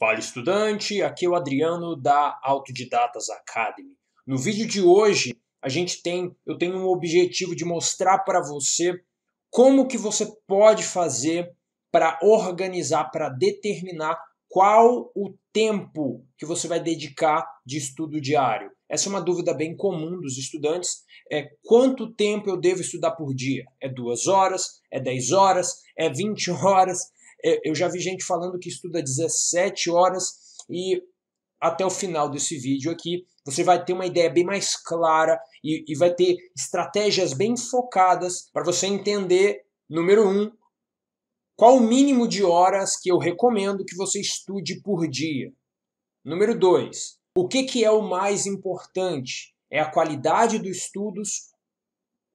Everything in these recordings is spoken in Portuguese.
Fala estudante, aqui é o Adriano da Autodidatas Academy. No vídeo de hoje, a gente tem, eu tenho um objetivo de mostrar para você como que você pode fazer para organizar, para determinar qual o tempo que você vai dedicar de estudo diário. Essa é uma dúvida bem comum dos estudantes, é quanto tempo eu devo estudar por dia? É duas horas? É 10 horas? É 20 horas? Eu já vi gente falando que estuda 17 horas e até o final desse vídeo aqui você vai ter uma ideia bem mais clara e, e vai ter estratégias bem focadas para você entender, número um, qual o mínimo de horas que eu recomendo que você estude por dia. Número dois, o que, que é o mais importante? É a qualidade dos estudos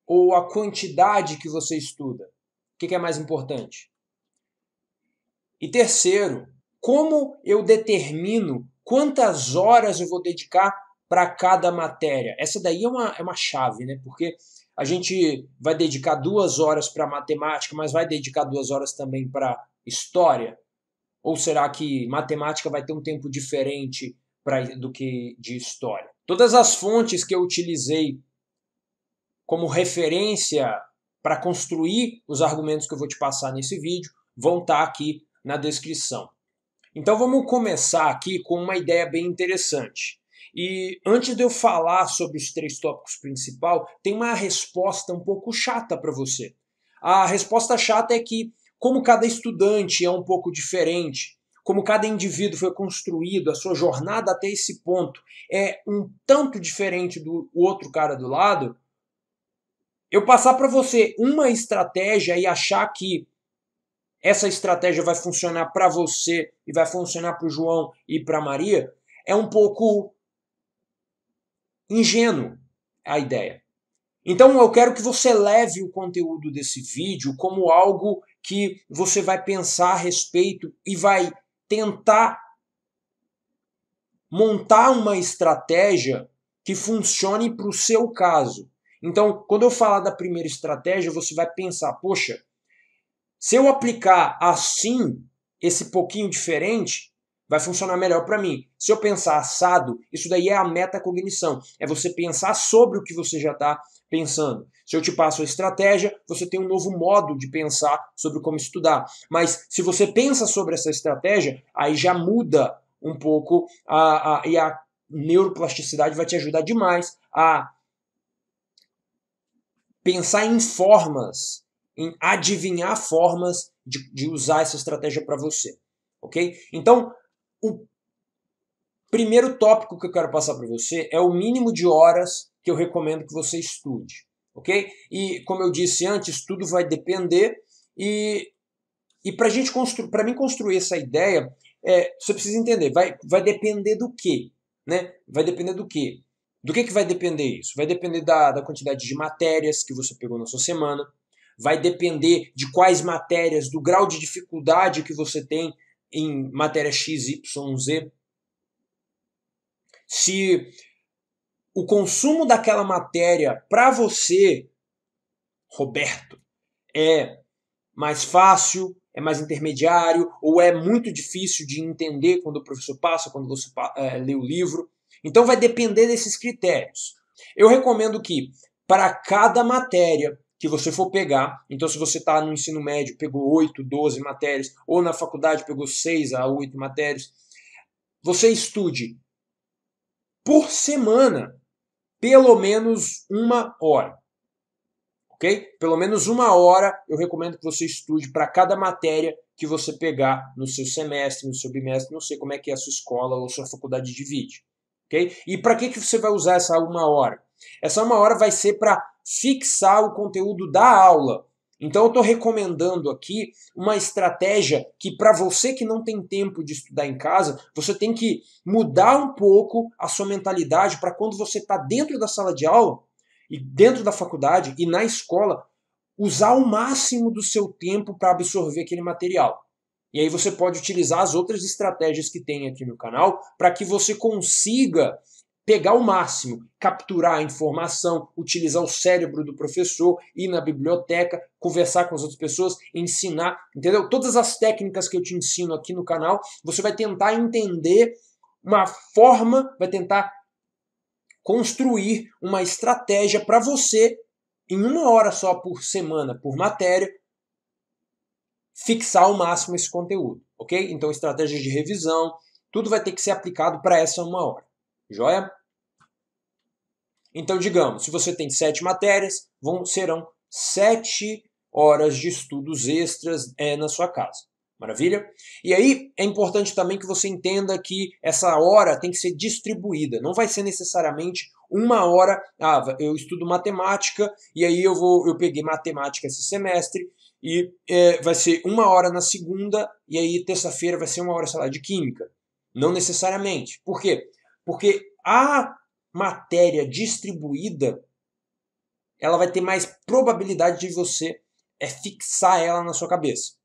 ou a quantidade que você estuda? O que, que é mais importante? E terceiro, como eu determino quantas horas eu vou dedicar para cada matéria? Essa daí é uma, é uma chave, né? Porque a gente vai dedicar duas horas para matemática, mas vai dedicar duas horas também para história? Ou será que matemática vai ter um tempo diferente pra, do que de história? Todas as fontes que eu utilizei como referência para construir os argumentos que eu vou te passar nesse vídeo vão estar tá aqui na descrição. Então vamos começar aqui com uma ideia bem interessante. E antes de eu falar sobre os três tópicos principal, tem uma resposta um pouco chata para você. A resposta chata é que como cada estudante é um pouco diferente, como cada indivíduo foi construído, a sua jornada até esse ponto é um tanto diferente do outro cara do lado, eu passar para você uma estratégia e achar que essa estratégia vai funcionar para você e vai funcionar para o João e para Maria, é um pouco ingênuo a ideia. Então eu quero que você leve o conteúdo desse vídeo como algo que você vai pensar a respeito e vai tentar montar uma estratégia que funcione para o seu caso. Então, quando eu falar da primeira estratégia, você vai pensar, poxa, se eu aplicar assim, esse pouquinho diferente, vai funcionar melhor para mim. Se eu pensar assado, isso daí é a metacognição. É você pensar sobre o que você já está pensando. Se eu te passo a estratégia, você tem um novo modo de pensar sobre como estudar. Mas se você pensa sobre essa estratégia, aí já muda um pouco a, a, e a neuroplasticidade vai te ajudar demais a pensar em formas em adivinhar formas de, de usar essa estratégia para você, ok? Então, o primeiro tópico que eu quero passar para você é o mínimo de horas que eu recomendo que você estude, ok? E como eu disse antes, tudo vai depender e e para gente construir, para mim construir essa ideia, é, você precisa entender, vai, vai depender do quê, né? Vai depender do quê? Do que, que vai depender isso? Vai depender da, da quantidade de matérias que você pegou na sua semana, vai depender de quais matérias, do grau de dificuldade que você tem em matéria X, Y, Z. Se o consumo daquela matéria para você, Roberto, é mais fácil, é mais intermediário ou é muito difícil de entender quando o professor passa, quando você é, lê o livro. Então vai depender desses critérios. Eu recomendo que para cada matéria que você for pegar. Então, se você está no ensino médio, pegou 8, 12 matérias, ou na faculdade pegou 6 a 8 matérias, você estude por semana pelo menos uma hora. Ok? Pelo menos uma hora eu recomendo que você estude para cada matéria que você pegar no seu semestre, no seu bimestre, não sei como é que é a sua escola ou sua faculdade divide. Ok? E para que, que você vai usar essa uma hora? Essa uma hora vai ser para fixar o conteúdo da aula. Então eu estou recomendando aqui uma estratégia que para você que não tem tempo de estudar em casa, você tem que mudar um pouco a sua mentalidade para quando você está dentro da sala de aula e dentro da faculdade e na escola, usar o máximo do seu tempo para absorver aquele material. E aí você pode utilizar as outras estratégias que tem aqui no canal para que você consiga pegar o máximo, capturar a informação, utilizar o cérebro do professor, ir na biblioteca, conversar com as outras pessoas, ensinar, entendeu? Todas as técnicas que eu te ensino aqui no canal, você vai tentar entender uma forma, vai tentar construir uma estratégia para você em uma hora só por semana, por matéria, fixar ao máximo esse conteúdo, ok? Então, estratégias de revisão, tudo vai ter que ser aplicado para essa uma hora. Joia? Então, digamos, se você tem sete matérias, vão, serão sete horas de estudos extras é, na sua casa. Maravilha? E aí é importante também que você entenda que essa hora tem que ser distribuída. Não vai ser necessariamente uma hora. Ah, eu estudo matemática e aí eu vou, eu peguei matemática esse semestre e é, vai ser uma hora na segunda e aí terça-feira vai ser uma hora, sei lá, de química. Não necessariamente. Por quê? Porque a matéria distribuída, ela vai ter mais probabilidade de você é fixar ela na sua cabeça.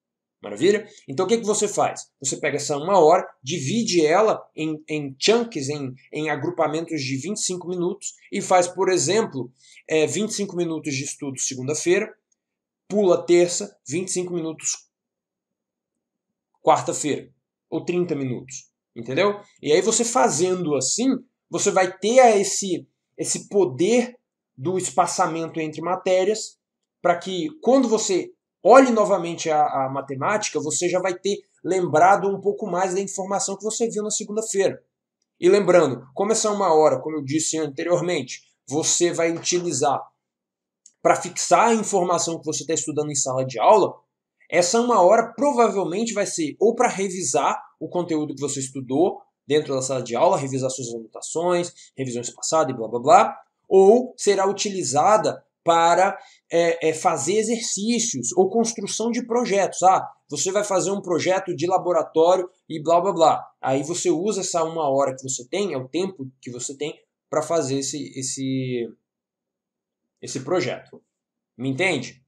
Maravilha? Então o que, que você faz? Você pega essa uma hora, divide ela em, em chunks, em, em agrupamentos de 25 minutos, e faz, por exemplo, é, 25 minutos de estudo segunda-feira, pula terça, 25 minutos quarta-feira, ou 30 minutos. Entendeu? E aí você fazendo assim, você vai ter esse, esse poder do espaçamento entre matérias, para que quando você olhe novamente a, a, matemática, você já vai ter lembrado um pouco mais da informação que você viu na segunda-feira. E lembrando, como essa é uma hora, como eu disse anteriormente, você vai utilizar para fixar a informação que você está estudando em sala de aula, essa uma hora provavelmente vai ser ou para revisar o conteúdo que você estudou, dentro da sala de aula, revisar suas anotações, revisões passadas e blá blá blá, ou será utilizada para é, é, fazer exercícios ou construção de projetos. Ah, você vai fazer um projeto de laboratório e blá blá blá. Aí você usa essa uma hora que você tem, é o tempo que você tem para fazer esse, esse, esse projeto. Me entende?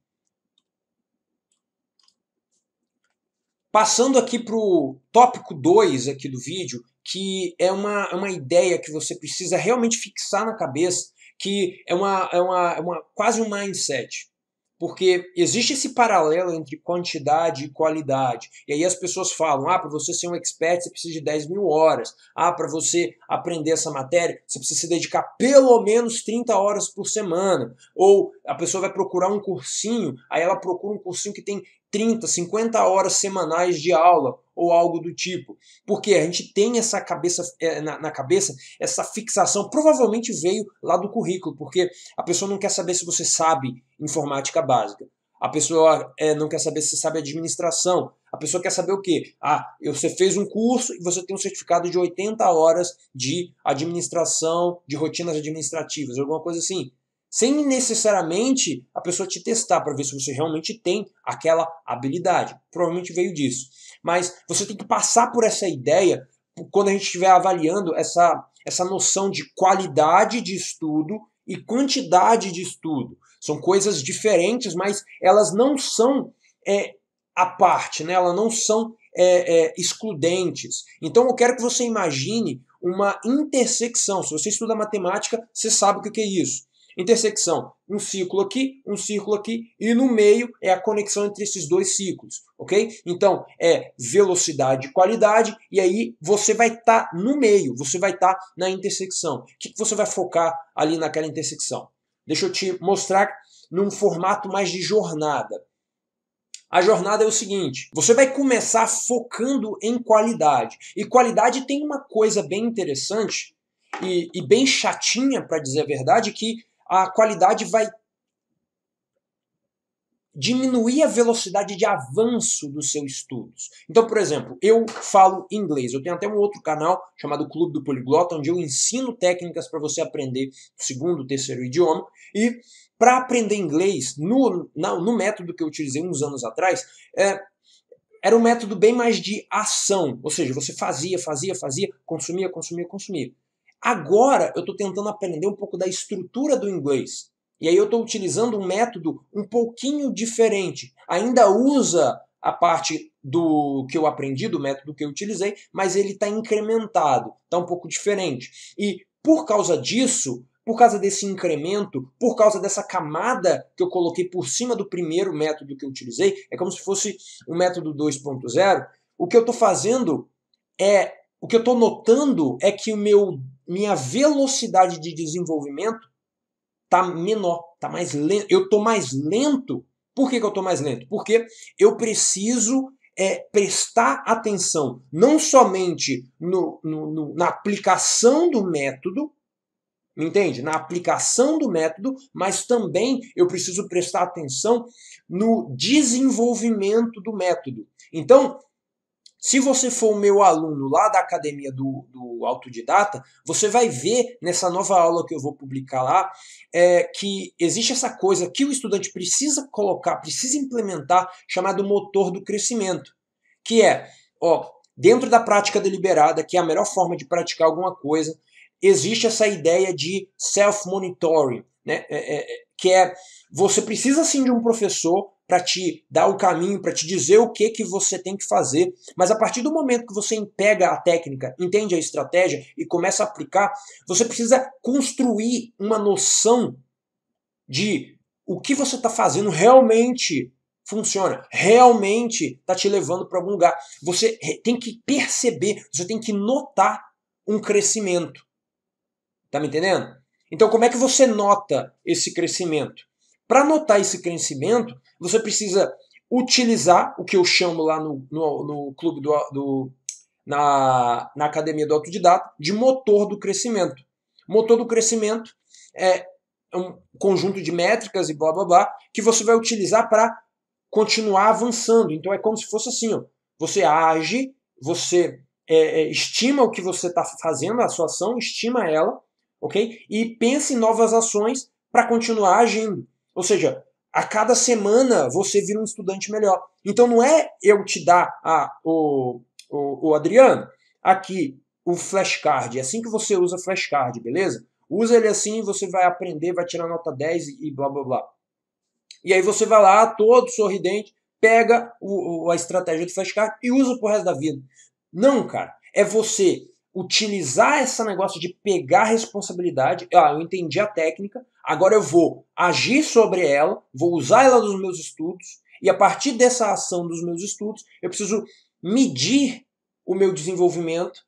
Passando aqui para o tópico 2 aqui do vídeo, que é uma, é uma ideia que você precisa realmente fixar na cabeça, que é uma, é uma, é uma quase um mindset. Porque existe esse paralelo entre quantidade e qualidade. E aí as pessoas falam: ah, para você ser um expert você precisa de 10 mil horas. Ah, para você aprender essa matéria você precisa se dedicar pelo menos 30 horas por semana. Ou a pessoa vai procurar um cursinho, aí ela procura um cursinho que tem 30, 50 horas semanais de aula ou algo do tipo. Porque a gente tem essa cabeça é, na, na, cabeça, essa fixação, provavelmente veio lá do currículo, porque a pessoa não quer saber se você sabe informática básica. A pessoa é, não quer saber se você sabe administração. A pessoa quer saber o quê? Ah, você fez um curso e você tem um certificado de 80 horas de administração, de rotinas administrativas, alguma coisa assim sem necessariamente a pessoa te testar para ver se você realmente tem aquela habilidade. Provavelmente veio disso. Mas você tem que passar por essa ideia quando a gente estiver avaliando essa, essa noção de qualidade de estudo e quantidade de estudo. São coisas diferentes, mas elas não são é, à parte, né? elas não são é, é, excludentes. Então eu quero que você imagine uma intersecção. Se você estuda matemática, você sabe o que é isso. Intersecção, um círculo aqui, um círculo aqui, e no meio é a conexão entre esses dois círculos, ok? Então é velocidade e qualidade, e aí você vai estar tá no meio, você vai estar tá na intersecção. O que, que você vai focar ali naquela intersecção? Deixa eu te mostrar num formato mais de jornada. A jornada é o seguinte: você vai começar focando em qualidade. E qualidade tem uma coisa bem interessante e, e bem chatinha, para dizer a verdade, que a qualidade vai diminuir a velocidade de avanço dos seus estudos. Então, por exemplo, eu falo inglês. Eu tenho até um outro canal chamado Clube do Poliglota, onde eu ensino técnicas para você aprender o segundo, terceiro idioma. E para aprender inglês, no, no método que eu utilizei uns anos atrás, é, era um método bem mais de ação. Ou seja, você fazia, fazia, fazia, consumia, consumia, consumia. Agora eu estou tentando aprender um pouco da estrutura do inglês. E aí eu estou utilizando um método um pouquinho diferente. Ainda usa a parte do que eu aprendi, do método que eu utilizei, mas ele está incrementado, está um pouco diferente. E por causa disso, por causa desse incremento, por causa dessa camada que eu coloquei por cima do primeiro método que eu utilizei, é como se fosse o um método 2.0, o que eu estou fazendo é o que eu estou notando é que o meu, minha velocidade de desenvolvimento está menor, tá mais lento. Eu estou mais lento. Por que, que eu estou mais lento? Porque eu preciso é, prestar atenção não somente no, no, no, na aplicação do método, entende? Na aplicação do método, mas também eu preciso prestar atenção no desenvolvimento do método. Então, se você for o meu aluno lá da academia do, do autodidata, você vai ver nessa nova aula que eu vou publicar lá é, que existe essa coisa que o estudante precisa colocar, precisa implementar, chamado motor do crescimento, que é, ó, dentro da prática deliberada, que é a melhor forma de praticar alguma coisa, existe essa ideia de self-monitoring, né? É, é, é que é você precisa sim de um professor para te dar o caminho, para te dizer o que que você tem que fazer. Mas a partir do momento que você pega a técnica, entende a estratégia e começa a aplicar, você precisa construir uma noção de o que você está fazendo realmente funciona, realmente está te levando para algum lugar. Você tem que perceber, você tem que notar um crescimento. Tá me entendendo? Então, como é que você nota esse crescimento? Para notar esse crescimento, você precisa utilizar o que eu chamo lá no, no, no clube do, do na, na academia do autodidata de motor do crescimento. Motor do crescimento é um conjunto de métricas e blá blá blá que você vai utilizar para continuar avançando. Então é como se fosse assim: ó, você age, você é, é estima o que você está fazendo, a sua ação, estima ela, ok? E pense em novas ações para continuar agindo. Ou seja, a cada semana você vira um estudante melhor. Então não é eu te dar a, ah, o, o, o Adriano, aqui o flashcard. É assim que você usa flashcard, beleza? Usa ele assim, você vai aprender, vai tirar nota 10 e blá blá blá. E aí você vai lá, todo sorridente, pega o, o, a estratégia do flashcard e usa pro resto da vida. Não, cara. É você utilizar esse negócio de pegar responsabilidade. Ah, eu entendi a técnica, agora eu vou agir sobre ela, vou usar ela nos meus estudos, e a partir dessa ação dos meus estudos, eu preciso medir o meu desenvolvimento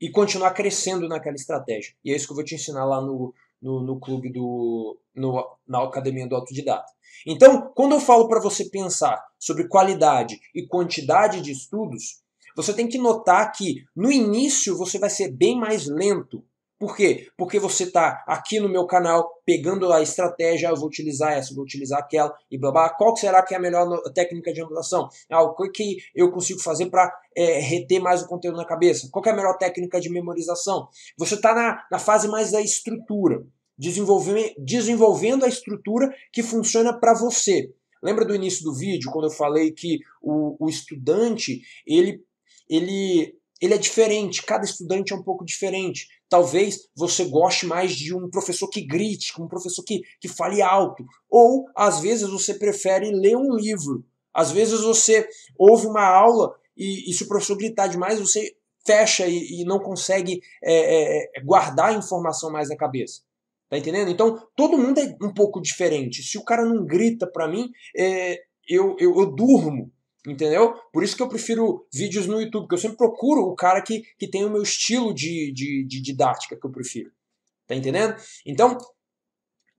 e continuar crescendo naquela estratégia. E é isso que eu vou te ensinar lá no, no, no clube do. No, na academia do autodidata. Então, quando eu falo para você pensar sobre qualidade e quantidade de estudos, você tem que notar que no início você vai ser bem mais lento. Por quê? Porque você está aqui no meu canal pegando a estratégia, eu vou utilizar essa, vou utilizar aquela e blá blá. Qual será que é a melhor técnica de angulação? É o que eu consigo fazer para é, reter mais o conteúdo na cabeça? Qual é a melhor técnica de memorização? Você está na, na fase mais da estrutura, desenvolvendo a estrutura que funciona para você. Lembra do início do vídeo, quando eu falei que o, o estudante ele ele, ele é diferente, cada estudante é um pouco diferente. Talvez você goste mais de um professor que grite, um professor que, que fale alto. Ou, às vezes, você prefere ler um livro. Às vezes, você ouve uma aula e, e se o professor gritar demais, você fecha e, e não consegue é, é, é guardar a informação mais na cabeça. Tá entendendo? Então, todo mundo é um pouco diferente. Se o cara não grita pra mim, é, eu, eu, eu durmo. Entendeu? Por isso que eu prefiro vídeos no YouTube, porque eu sempre procuro o cara que, que tem o meu estilo de, de, de didática que eu prefiro. Tá entendendo? Então,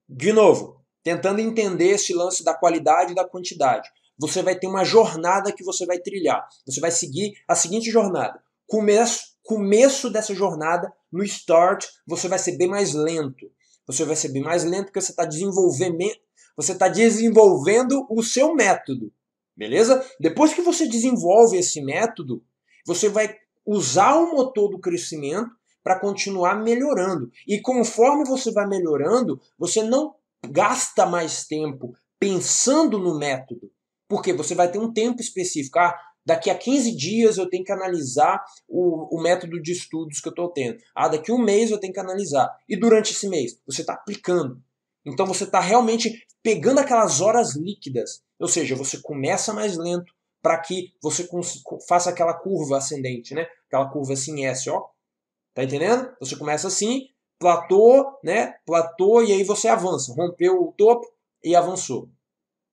de novo, tentando entender esse lance da qualidade e da quantidade. Você vai ter uma jornada que você vai trilhar. Você vai seguir a seguinte jornada. Começo, começo dessa jornada, no start, você vai ser bem mais lento. Você vai ser bem mais lento porque você está desenvolvendo, você está desenvolvendo o seu método. Beleza? Depois que você desenvolve esse método, você vai usar o motor do crescimento para continuar melhorando. E conforme você vai melhorando, você não gasta mais tempo pensando no método, porque você vai ter um tempo específico. Ah, daqui a 15 dias eu tenho que analisar o, o método de estudos que eu estou tendo. Ah, daqui a um mês eu tenho que analisar. E durante esse mês, você está aplicando. Então você está realmente pegando aquelas horas líquidas ou seja, você começa mais lento para que você faça aquela curva ascendente, né? Aquela curva assim S, ó. Tá entendendo? Você começa assim, platô, né? Platô e aí você avança, rompeu o topo e avançou.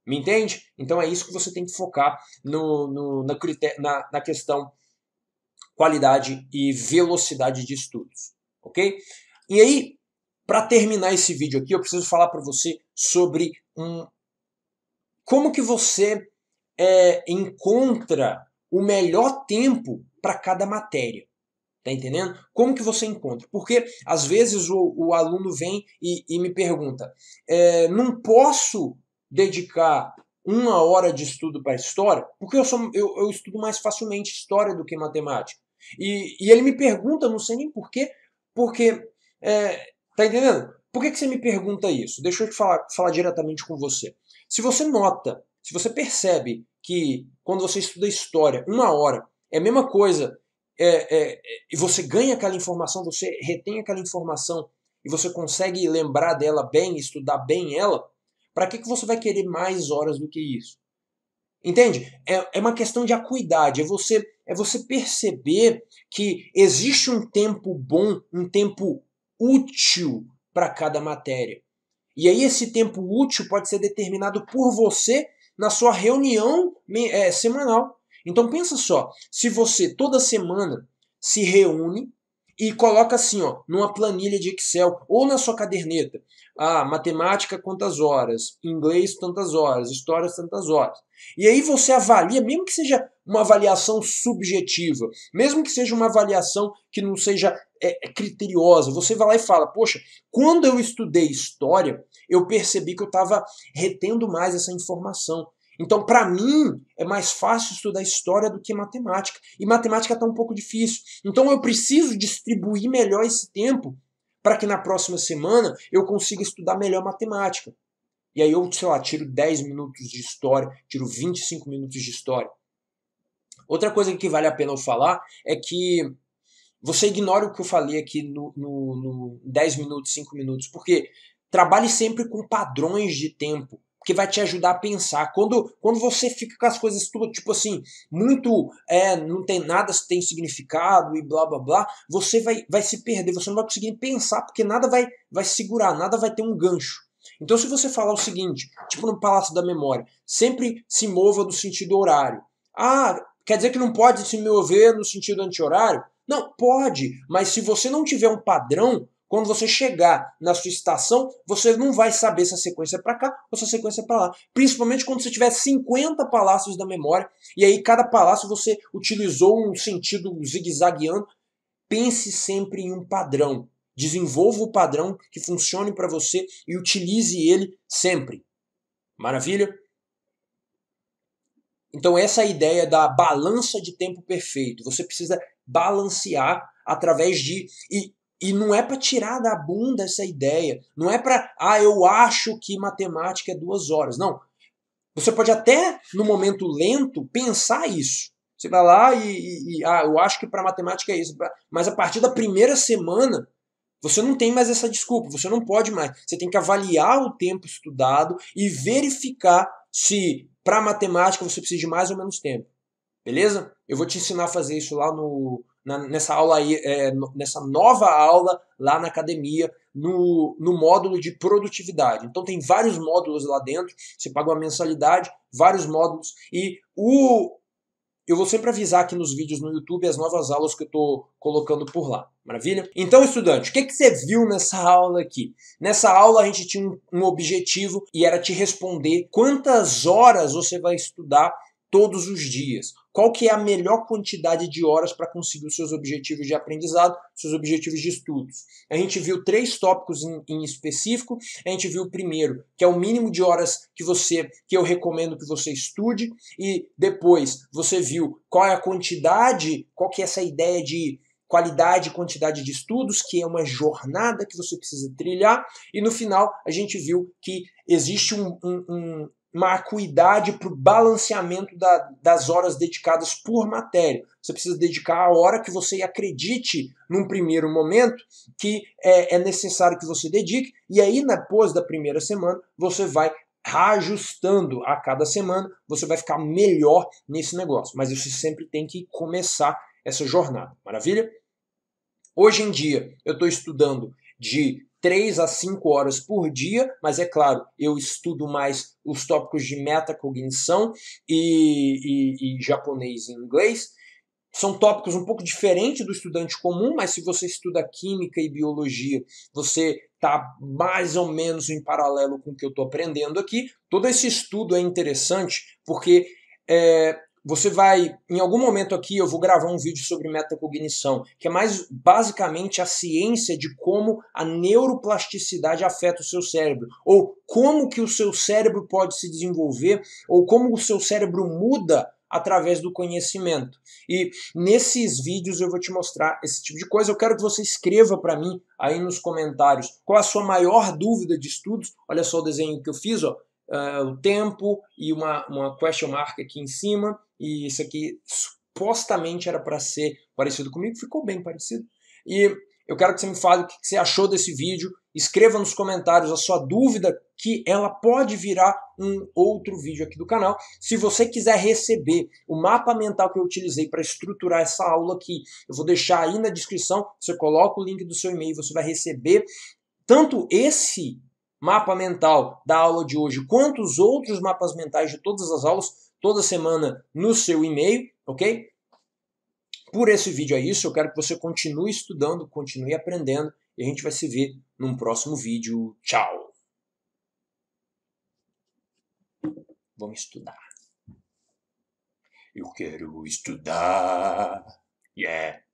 Me entende? Então é isso que você tem que focar no, no na, na, na questão qualidade e velocidade de estudos, ok? E aí, para terminar esse vídeo aqui, eu preciso falar para você sobre um, como que você é, encontra o melhor tempo para cada matéria? Tá entendendo? Como que você encontra? Porque às vezes o, o aluno vem e, e me pergunta: é, não posso dedicar uma hora de estudo para história, porque eu, sou, eu, eu, estudo mais facilmente história do que matemática. E, e ele me pergunta, não sei nem porquê, porque. É, tá entendendo? Por que, que você me pergunta isso? Deixa eu te falar, falar diretamente com você. Se você nota, se você percebe que quando você estuda história, uma hora, é a mesma coisa, é, é, é você ganha aquela informação, você retém aquela informação e você consegue lembrar dela bem, estudar bem ela, para que, que você vai querer mais horas do que isso? Entende? É, é uma questão de acuidade, é você, é você perceber que existe um tempo bom, um tempo útil para cada matéria. E aí esse tempo útil pode ser determinado por você na sua reunião é, semanal. Então pensa só, se você toda semana se reúne e coloca assim, ó, numa planilha de Excel ou na sua caderneta. Ah, matemática quantas horas, inglês tantas horas, história tantas horas. E aí você avalia, mesmo que seja uma avaliação subjetiva, mesmo que seja uma avaliação que não seja é, é criteriosa, você vai lá e fala: Poxa, quando eu estudei história, eu percebi que eu estava retendo mais essa informação. Então, para mim, é mais fácil estudar história do que matemática. E matemática está um pouco difícil. Então, eu preciso distribuir melhor esse tempo para que na próxima semana eu consiga estudar melhor matemática. E aí eu, sei lá, tiro 10 minutos de história, tiro 25 minutos de história. Outra coisa que vale a pena eu falar é que você ignora o que eu falei aqui no, no, no 10 minutos, 5 minutos, porque trabalhe sempre com padrões de tempo que vai te ajudar a pensar. Quando, quando você fica com as coisas tudo, tipo assim, muito, é, não tem nada tem significado e blá blá blá, você vai, vai se perder, você não vai conseguir pensar porque nada vai, vai segurar, nada vai ter um gancho. Então, se você falar o seguinte, tipo no Palácio da Memória, sempre se mova do sentido horário. Ah, quer dizer que não pode se mover no sentido anti-horário? Não, pode, mas se você não tiver um padrão, quando você chegar na sua estação, você não vai saber se a sequência é para cá ou se a sequência é para lá. Principalmente quando você tiver 50 palácios da memória e aí cada palácio você utilizou um sentido zigue-zagueando. Pense sempre em um padrão. Desenvolva o padrão que funcione para você e utilize ele sempre. Maravilha? Então, essa é a ideia da balança de tempo perfeito. Você precisa balancear através de. E e não é para tirar da bunda essa ideia. Não é para, ah, eu acho que matemática é duas horas. Não. Você pode até, no momento lento, pensar isso. Você vai lá e, e, e ah, eu acho que para matemática é isso. Mas a partir da primeira semana, você não tem mais essa desculpa. Você não pode mais. Você tem que avaliar o tempo estudado e verificar se para matemática você precisa de mais ou menos tempo. Beleza? Eu vou te ensinar a fazer isso lá no, na, nessa aula aí, é, nessa nova aula lá na academia, no, no módulo de produtividade. Então tem vários módulos lá dentro, você paga uma mensalidade, vários módulos, e o. Eu vou sempre avisar aqui nos vídeos no YouTube as novas aulas que eu estou colocando por lá. Maravilha? Então, estudante, o que, que você viu nessa aula aqui? Nessa aula a gente tinha um, um objetivo e era te responder quantas horas você vai estudar todos os dias qual que é a melhor quantidade de horas para conseguir os seus objetivos de aprendizado, seus objetivos de estudos. A gente viu três tópicos em, em, específico. A gente viu o primeiro, que é o mínimo de horas que você que eu recomendo que você estude, e depois você viu qual é a quantidade, qual que é essa ideia de qualidade e quantidade de estudos, que é uma jornada que você precisa trilhar, e no final a gente viu que existe um, um, um, uma acuidade para o balanceamento da, das horas dedicadas por matéria. Você precisa dedicar a hora que você acredite num primeiro momento que é, é necessário que você dedique, e aí, depois da primeira semana, você vai ajustando a cada semana, você vai ficar melhor nesse negócio. Mas você sempre tem que começar essa jornada, maravilha? Hoje em dia, eu estou estudando de 3 a 5 horas por dia, mas é claro, eu estudo mais os tópicos de metacognição e, e, e japonês e inglês. São tópicos um pouco diferentes do estudante comum, mas se você estuda química e biologia, você está mais ou menos em paralelo com o que eu estou aprendendo aqui. Todo esse estudo é interessante porque é, você vai, em algum momento aqui, eu vou gravar um vídeo sobre metacognição, que é mais basicamente a ciência de como a neuroplasticidade afeta o seu cérebro, ou como que o seu cérebro pode se desenvolver, ou como o seu cérebro muda através do conhecimento. E nesses vídeos eu vou te mostrar esse tipo de coisa. Eu quero que você escreva para mim aí nos comentários qual a sua maior dúvida de estudos. Olha só o desenho que eu fiz, ó. Uh, o tempo e uma, uma question mark aqui em cima e isso aqui supostamente era para ser parecido comigo, ficou bem parecido. E eu quero que você me fale o que você achou desse vídeo. Escreva nos comentários a sua dúvida, que ela pode virar um outro vídeo aqui do canal. Se você quiser receber o mapa mental que eu utilizei para estruturar essa aula aqui, eu vou deixar aí na descrição. Você coloca o link do seu e-mail, você vai receber tanto esse mapa mental da aula de hoje, quanto os outros mapas mentais de todas as aulas toda semana no seu e-mail, ok? Por esse vídeo é isso. Eu quero que você continue estudando, continue aprendendo e a gente vai se ver num próximo vídeo. Tchau! Vamos estudar. Eu quero estudar. Yeah!